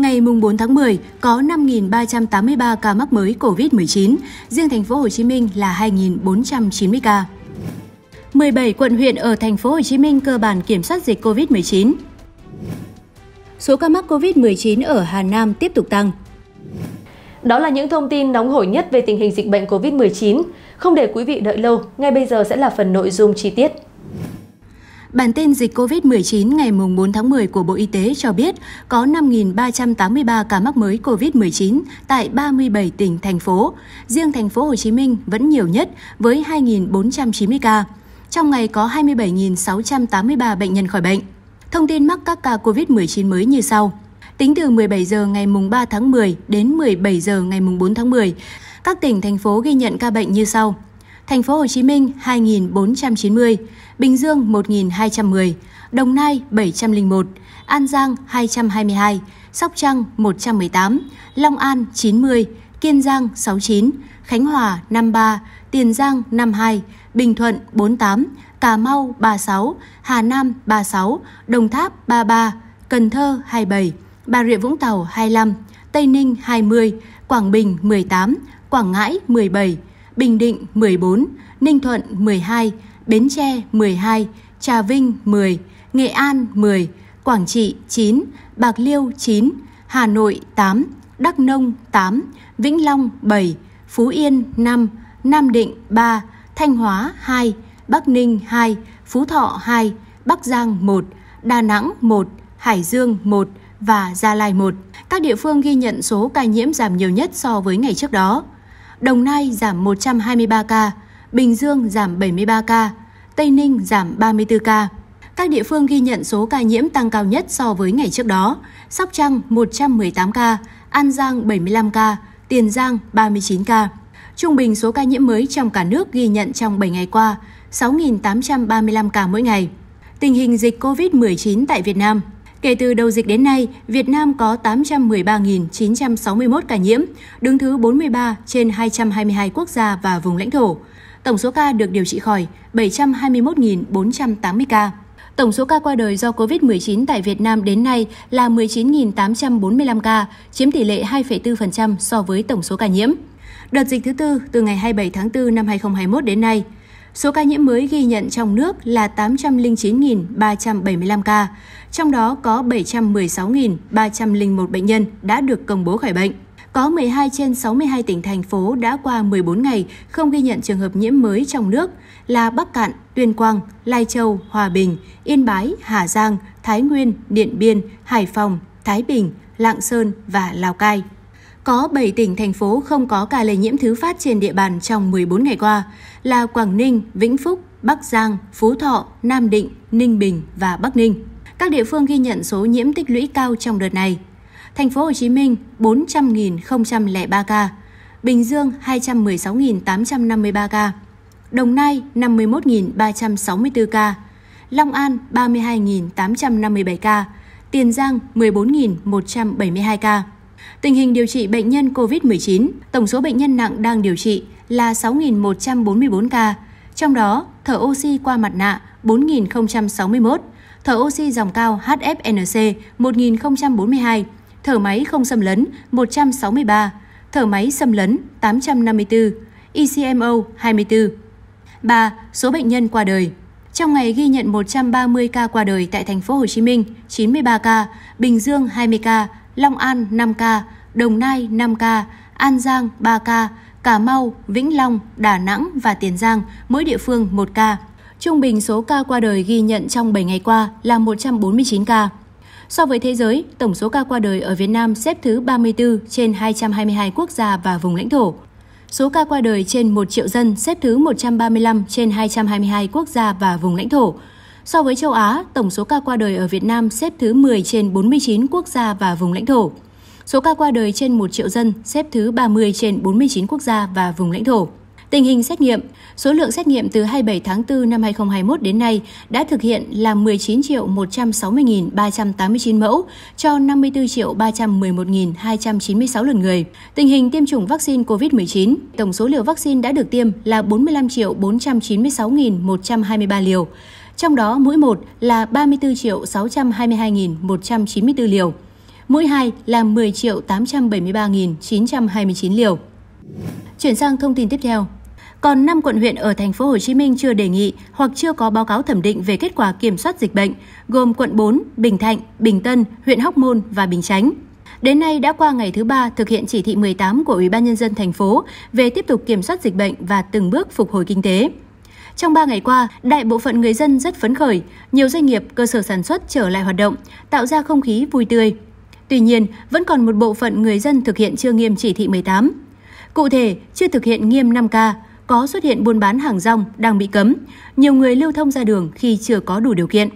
Ngày mùng 4 tháng 10 có 5.383 ca mắc mới COVID-19, riêng thành phố Hồ Chí Minh là 2.490 ca. 17 quận huyện ở thành phố Hồ Chí Minh cơ bản kiểm soát dịch COVID-19. Số ca mắc COVID-19 ở Hà Nam tiếp tục tăng. Đó là những thông tin nóng hổi nhất về tình hình dịch bệnh COVID-19. Không để quý vị đợi lâu, ngay bây giờ sẽ là phần nội dung chi tiết. Bản tin dịch COVID-19 ngày 4 tháng 10 của Bộ Y tế cho biết có 5.383 ca mắc mới COVID-19 tại 37 tỉnh, thành phố. Riêng thành phố Hồ Chí Minh vẫn nhiều nhất với 2.490 ca. Trong ngày có 27.683 bệnh nhân khỏi bệnh. Thông tin mắc các ca COVID-19 mới như sau. Tính từ 17 giờ ngày mùng 3 tháng 10 đến 17 giờ ngày mùng 4 tháng 10, các tỉnh thành phố ghi nhận ca bệnh như sau: Thành phố Hồ Chí Minh 2.490, Bình Dương 1.210, Đồng Nai 701, An Giang 222, Sóc Trăng 118, Long An 90, Kiên Giang 69, Khánh Hòa 53, Tiền Giang 52, Bình Thuận 48, Cà Mau 36, Hà Nam 36, Đồng Tháp 33, Cần Thơ 27, Bà Rịa Vũng Tàu 25, Tây Ninh 20, Quảng Bình 18, Quảng Ngãi 17, Bình Định 14, Ninh Thuận 12, Bến Tre 12, Trà Vinh 10, Nghệ An 10, Quảng Trị 9, Bạc Liêu 9, Hà Nội 8, Đắk Nông 8, Vĩnh Long 7, Phú Yên 5, Nam Định 3, Thanh Hóa 2, Bắc Ninh 2, Phú Thọ 2, Bắc Giang 1, Đà Nẵng 1, Hải Dương 1 và Gia Lai 1. Các địa phương ghi nhận số ca nhiễm giảm nhiều nhất so với ngày trước đó. Đồng Nai giảm 123 ca, Bình Dương giảm 73 ca, Tây Ninh giảm 34 ca. Các địa phương ghi nhận số ca nhiễm tăng cao nhất so với ngày trước đó. Sóc Trăng 118 ca, An Giang 75 ca, Tiền Giang 39 ca. Trung bình số ca nhiễm mới trong cả nước ghi nhận trong 7 ngày qua 6.835 ca mỗi ngày. Tình hình dịch COVID-19 tại Việt Nam – Kể từ đầu dịch đến nay, Việt Nam có 813.961 ca nhiễm, đứng thứ 43 trên 222 quốc gia và vùng lãnh thổ. Tổng số ca được điều trị khỏi 721.480 ca. Tổng số ca qua đời do COVID-19 tại Việt Nam đến nay là 19.845 ca, chiếm tỷ lệ 2,4% so với tổng số ca nhiễm. Đợt dịch thứ tư từ ngày 27 tháng 4 năm 2021 đến nay – Số ca nhiễm mới ghi nhận trong nước là 809.375 ca, trong đó có 716.301 bệnh nhân đã được công bố khỏi bệnh. Có 12 trên 62 tỉnh thành phố đã qua 14 ngày không ghi nhận trường hợp nhiễm mới trong nước là Bắc Cạn, Tuyên Quang, Lai Châu, Hòa Bình, Yên Bái, Hà Giang, Thái Nguyên, Điện Biên, Hải Phòng, Thái Bình, Lạng Sơn và Lào Cai. Có 7 tỉnh thành phố không có ca lây nhiễm thứ phát trên địa bàn trong 14 ngày qua là Quảng Ninh, Vĩnh Phúc, Bắc Giang, Phú Thọ, Nam Định, Ninh Bình và Bắc Ninh. Các địa phương ghi nhận số nhiễm tích lũy cao trong đợt này. Thành phố Hồ Chí Minh 400.003 ca, Bình Dương 216.853 ca, Đồng Nai 51.364 ca, Long An 32.857 ca, Tiền Giang 14.172 ca. Tình hình điều trị bệnh nhân COVID-19, tổng số bệnh nhân nặng đang điều trị là 6.144 ca, trong đó thở oxy qua mặt nạ 4.061, thở oxy dòng cao HFNC 1042, thở máy không xâm lấn 163, thở máy xâm lấn 854, ECMO 24. 3. Số bệnh nhân qua đời. Trong ngày ghi nhận 130 ca qua đời tại thành phố Hồ Chí Minh, 93 ca, Bình Dương 20 ca, Long An 5 ca, Đồng Nai 5 ca, An Giang 3 ca, Cà Mau, Vĩnh Long, Đà Nẵng và Tiền Giang, mỗi địa phương 1 ca. Trung bình số ca qua đời ghi nhận trong 7 ngày qua là 149 ca. So với thế giới, tổng số ca qua đời ở Việt Nam xếp thứ 34 trên 222 quốc gia và vùng lãnh thổ. Số ca qua đời trên 1 triệu dân xếp thứ 135 trên 222 quốc gia và vùng lãnh thổ. So với châu Á, tổng số ca qua đời ở Việt Nam xếp thứ 10 trên 49 quốc gia và vùng lãnh thổ. Số ca qua đời trên 1 triệu dân xếp thứ 30 trên 49 quốc gia và vùng lãnh thổ. Tình hình xét nghiệm, số lượng xét nghiệm từ 27 tháng 4 năm 2021 đến nay đã thực hiện là 19 160.389 mẫu cho 54 311.296 lượt người. Tình hình tiêm chủng vaccine COVID-19, tổng số liều vaccine đã được tiêm là 45 496.123 liều, trong đó mũi 1 là 34 622.194 liều mũi 2 là 10 triệu 873.929 liều. Chuyển sang thông tin tiếp theo. Còn 5 quận huyện ở thành phố Hồ Chí Minh chưa đề nghị hoặc chưa có báo cáo thẩm định về kết quả kiểm soát dịch bệnh, gồm quận 4, Bình Thạnh, Bình Tân, huyện Hóc Môn và Bình Chánh. Đến nay đã qua ngày thứ ba thực hiện chỉ thị 18 của Ủy ban nhân dân thành phố về tiếp tục kiểm soát dịch bệnh và từng bước phục hồi kinh tế. Trong 3 ngày qua, đại bộ phận người dân rất phấn khởi, nhiều doanh nghiệp, cơ sở sản xuất trở lại hoạt động, tạo ra không khí vui tươi. Tuy nhiên, vẫn còn một bộ phận người dân thực hiện chưa nghiêm chỉ thị 18. Cụ thể, chưa thực hiện nghiêm 5K, có xuất hiện buôn bán hàng rong đang bị cấm, nhiều người lưu thông ra đường khi chưa có đủ điều kiện.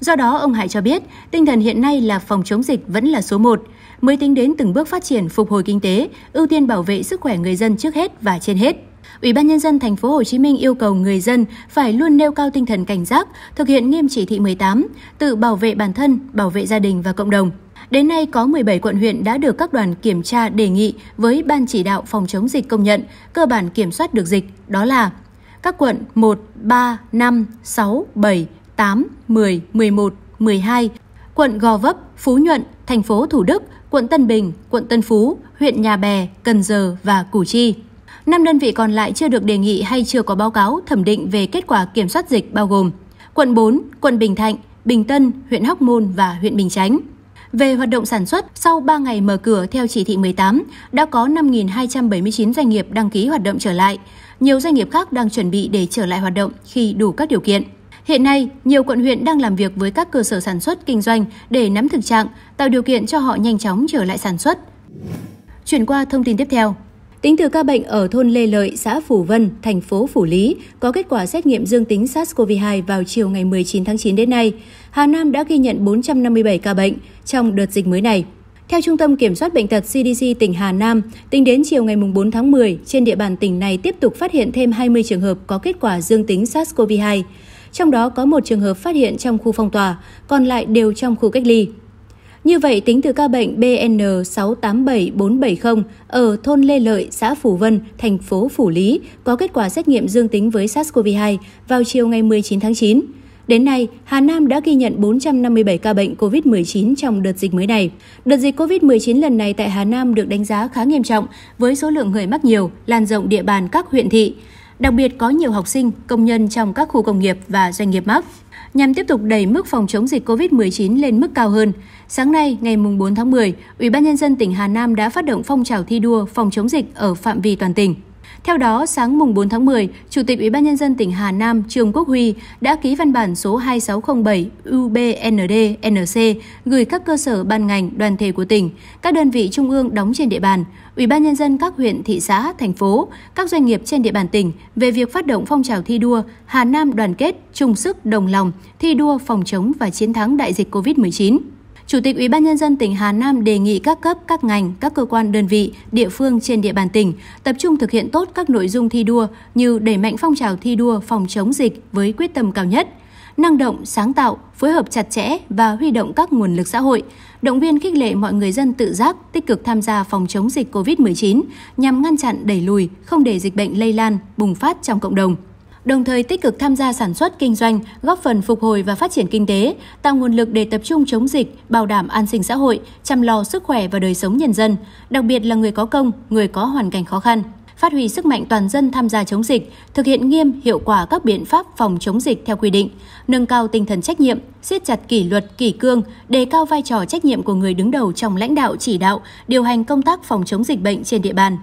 Do đó, ông Hải cho biết, tinh thần hiện nay là phòng chống dịch vẫn là số 1, mới tính đến từng bước phát triển phục hồi kinh tế, ưu tiên bảo vệ sức khỏe người dân trước hết và trên hết. Ủy ban nhân dân thành phố Hồ Chí Minh yêu cầu người dân phải luôn nêu cao tinh thần cảnh giác, thực hiện nghiêm chỉ thị 18, tự bảo vệ bản thân, bảo vệ gia đình và cộng đồng. Đến nay, có 17 quận huyện đã được các đoàn kiểm tra đề nghị với Ban chỉ đạo phòng chống dịch công nhận, cơ bản kiểm soát được dịch, đó là các quận 1, 3, 5, 6, 7, 8, 10, 11, 12, quận Gò Vấp, Phú Nhuận, thành phố Thủ Đức, quận Tân Bình, quận Tân Phú, huyện Nhà Bè, Cần Giờ và Củ Chi. năm đơn vị còn lại chưa được đề nghị hay chưa có báo cáo thẩm định về kết quả kiểm soát dịch bao gồm quận 4, quận Bình Thạnh, Bình Tân, huyện Hóc Môn và huyện Bình Chánh. Về hoạt động sản xuất, sau 3 ngày mở cửa theo chỉ thị 18, đã có 5.279 doanh nghiệp đăng ký hoạt động trở lại. Nhiều doanh nghiệp khác đang chuẩn bị để trở lại hoạt động khi đủ các điều kiện. Hiện nay, nhiều quận huyện đang làm việc với các cơ sở sản xuất kinh doanh để nắm thực trạng, tạo điều kiện cho họ nhanh chóng trở lại sản xuất. Chuyển qua thông tin tiếp theo. Tính từ ca bệnh ở thôn Lê Lợi, xã Phủ Vân, thành phố Phủ Lý có kết quả xét nghiệm dương tính SARS-CoV-2 vào chiều ngày 19 tháng 9 đến nay, Hà Nam đã ghi nhận 457 ca bệnh, trong đợt dịch mới này. Theo Trung tâm Kiểm soát Bệnh tật CDC tỉnh Hà Nam, tính đến chiều ngày 4 tháng 10, trên địa bàn tỉnh này tiếp tục phát hiện thêm 20 trường hợp có kết quả dương tính SARS-CoV-2. Trong đó có một trường hợp phát hiện trong khu phong tỏa, còn lại đều trong khu cách ly. Như vậy, tính từ ca bệnh BN687470 ở thôn Lê Lợi, xã Phủ Vân, thành phố Phủ Lý có kết quả xét nghiệm dương tính với SARS-CoV-2 vào chiều ngày 19 tháng 9. Đến nay, Hà Nam đã ghi nhận 457 ca bệnh COVID-19 trong đợt dịch mới này. Đợt dịch COVID-19 lần này tại Hà Nam được đánh giá khá nghiêm trọng với số lượng người mắc nhiều, lan rộng địa bàn các huyện thị. Đặc biệt có nhiều học sinh, công nhân trong các khu công nghiệp và doanh nghiệp mắc nhằm tiếp tục đẩy mức phòng chống dịch COVID-19 lên mức cao hơn. Sáng nay, ngày 4 tháng 10, Ủy ban nhân dân tỉnh Hà Nam đã phát động phong trào thi đua phòng chống dịch ở phạm vi toàn tỉnh. Theo đó, sáng mùng 4 tháng 10, Chủ tịch Ủy ban nhân dân tỉnh Hà Nam Trường Quốc Huy đã ký văn bản số 2607 UBND NC gửi các cơ sở ban ngành, đoàn thể của tỉnh, các đơn vị trung ương đóng trên địa bàn, Ủy ban nhân dân các huyện, thị xã, thành phố, các doanh nghiệp trên địa bàn tỉnh về việc phát động phong trào thi đua Hà Nam đoàn kết, chung sức đồng lòng, thi đua phòng chống và chiến thắng đại dịch COVID-19. Chủ tịch Ủy ban nhân dân tỉnh Hà Nam đề nghị các cấp, các ngành, các cơ quan đơn vị, địa phương trên địa bàn tỉnh tập trung thực hiện tốt các nội dung thi đua như đẩy mạnh phong trào thi đua phòng chống dịch với quyết tâm cao nhất, năng động, sáng tạo, phối hợp chặt chẽ và huy động các nguồn lực xã hội, động viên khích lệ mọi người dân tự giác, tích cực tham gia phòng chống dịch COVID-19 nhằm ngăn chặn đẩy lùi, không để dịch bệnh lây lan, bùng phát trong cộng đồng đồng thời tích cực tham gia sản xuất kinh doanh, góp phần phục hồi và phát triển kinh tế, tạo nguồn lực để tập trung chống dịch, bảo đảm an sinh xã hội, chăm lo sức khỏe và đời sống nhân dân, đặc biệt là người có công, người có hoàn cảnh khó khăn phát huy sức mạnh toàn dân tham gia chống dịch, thực hiện nghiêm hiệu quả các biện pháp phòng chống dịch theo quy định, nâng cao tinh thần trách nhiệm, siết chặt kỷ luật, kỷ cương, đề cao vai trò trách nhiệm của người đứng đầu trong lãnh đạo chỉ đạo, điều hành công tác phòng chống dịch bệnh trên địa bàn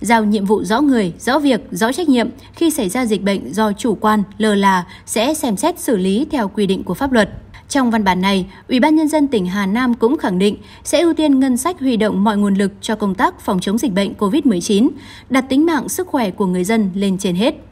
giao nhiệm vụ rõ người, rõ việc, rõ trách nhiệm khi xảy ra dịch bệnh do chủ quan, lờ là sẽ xem xét xử lý theo quy định của pháp luật. Trong văn bản này, Ủy ban nhân dân tỉnh Hà Nam cũng khẳng định sẽ ưu tiên ngân sách huy động mọi nguồn lực cho công tác phòng chống dịch bệnh COVID-19, đặt tính mạng sức khỏe của người dân lên trên hết.